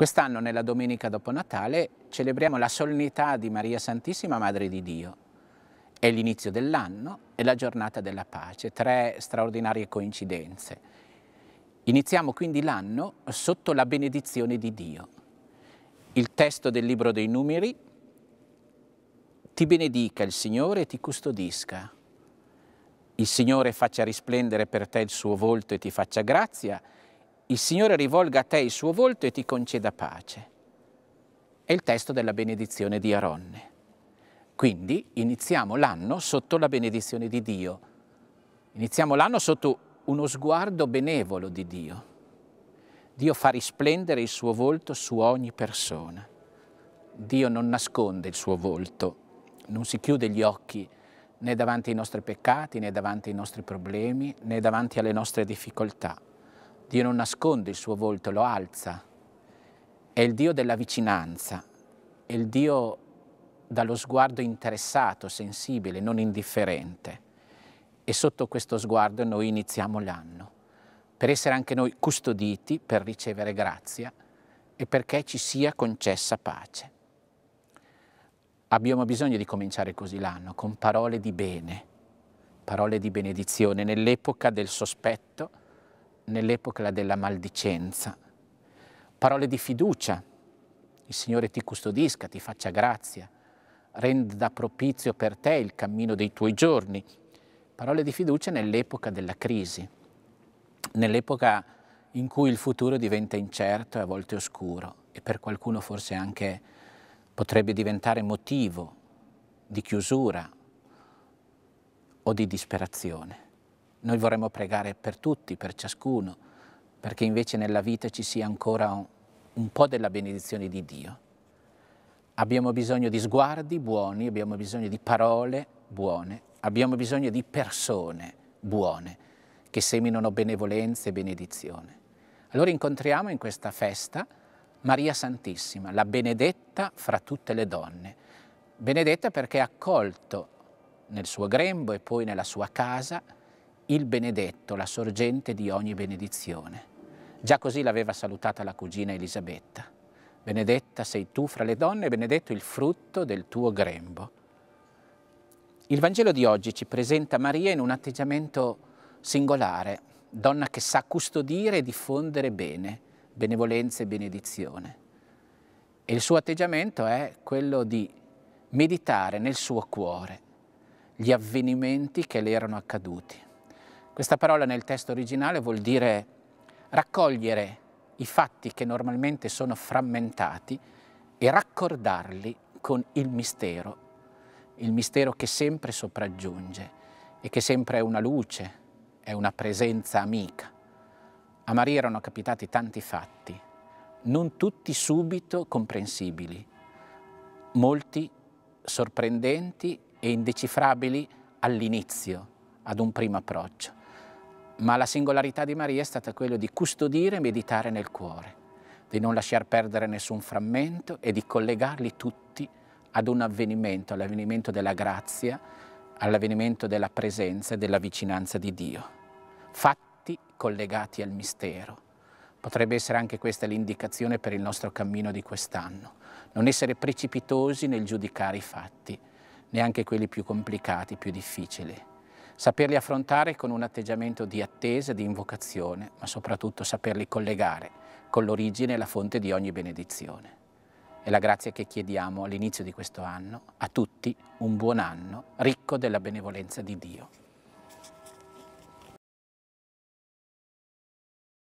Quest'anno, nella domenica dopo Natale, celebriamo la solennità di Maria Santissima Madre di Dio. È l'inizio dell'anno e la giornata della pace, tre straordinarie coincidenze. Iniziamo quindi l'anno sotto la benedizione di Dio. Il testo del libro dei numeri, ti benedica il Signore e ti custodisca. Il Signore faccia risplendere per te il suo volto e ti faccia grazia il Signore rivolga a te il suo volto e ti conceda pace. È il testo della benedizione di Aronne. Quindi iniziamo l'anno sotto la benedizione di Dio. Iniziamo l'anno sotto uno sguardo benevolo di Dio. Dio fa risplendere il suo volto su ogni persona. Dio non nasconde il suo volto, non si chiude gli occhi né davanti ai nostri peccati, né davanti ai nostri problemi, né davanti alle nostre difficoltà. Dio non nasconde il suo volto, lo alza. È il Dio della vicinanza, è il Dio dallo sguardo interessato, sensibile, non indifferente. E sotto questo sguardo noi iniziamo l'anno, per essere anche noi custoditi, per ricevere grazia e perché ci sia concessa pace. Abbiamo bisogno di cominciare così l'anno, con parole di bene, parole di benedizione, nell'epoca del sospetto, nell'epoca della maldicenza. Parole di fiducia, il Signore ti custodisca, ti faccia grazia, renda propizio per te il cammino dei tuoi giorni. Parole di fiducia nell'epoca della crisi, nell'epoca in cui il futuro diventa incerto e a volte oscuro e per qualcuno forse anche potrebbe diventare motivo di chiusura o di disperazione. Noi vorremmo pregare per tutti, per ciascuno, perché invece nella vita ci sia ancora un, un po' della benedizione di Dio. Abbiamo bisogno di sguardi buoni, abbiamo bisogno di parole buone, abbiamo bisogno di persone buone che seminano benevolenza e benedizione. Allora incontriamo in questa festa Maria Santissima, la benedetta fra tutte le donne, benedetta perché ha accolto nel suo grembo e poi nella sua casa il benedetto, la sorgente di ogni benedizione. Già così l'aveva salutata la cugina Elisabetta. Benedetta sei tu fra le donne, benedetto il frutto del tuo grembo. Il Vangelo di oggi ci presenta Maria in un atteggiamento singolare, donna che sa custodire e diffondere bene, benevolenza e benedizione. E il suo atteggiamento è quello di meditare nel suo cuore gli avvenimenti che le erano accaduti. Questa parola nel testo originale vuol dire raccogliere i fatti che normalmente sono frammentati e raccordarli con il mistero, il mistero che sempre sopraggiunge e che sempre è una luce, è una presenza amica. A Maria erano capitati tanti fatti, non tutti subito comprensibili, molti sorprendenti e indecifrabili all'inizio, ad un primo approccio ma la singolarità di Maria è stata quella di custodire e meditare nel cuore, di non lasciar perdere nessun frammento e di collegarli tutti ad un avvenimento, all'avvenimento della grazia, all'avvenimento della presenza e della vicinanza di Dio. Fatti collegati al mistero. Potrebbe essere anche questa l'indicazione per il nostro cammino di quest'anno. Non essere precipitosi nel giudicare i fatti, neanche quelli più complicati, più difficili saperli affrontare con un atteggiamento di attesa, di invocazione, ma soprattutto saperli collegare con l'origine e la fonte di ogni benedizione. È la grazia che chiediamo all'inizio di questo anno a tutti un buon anno ricco della benevolenza di Dio.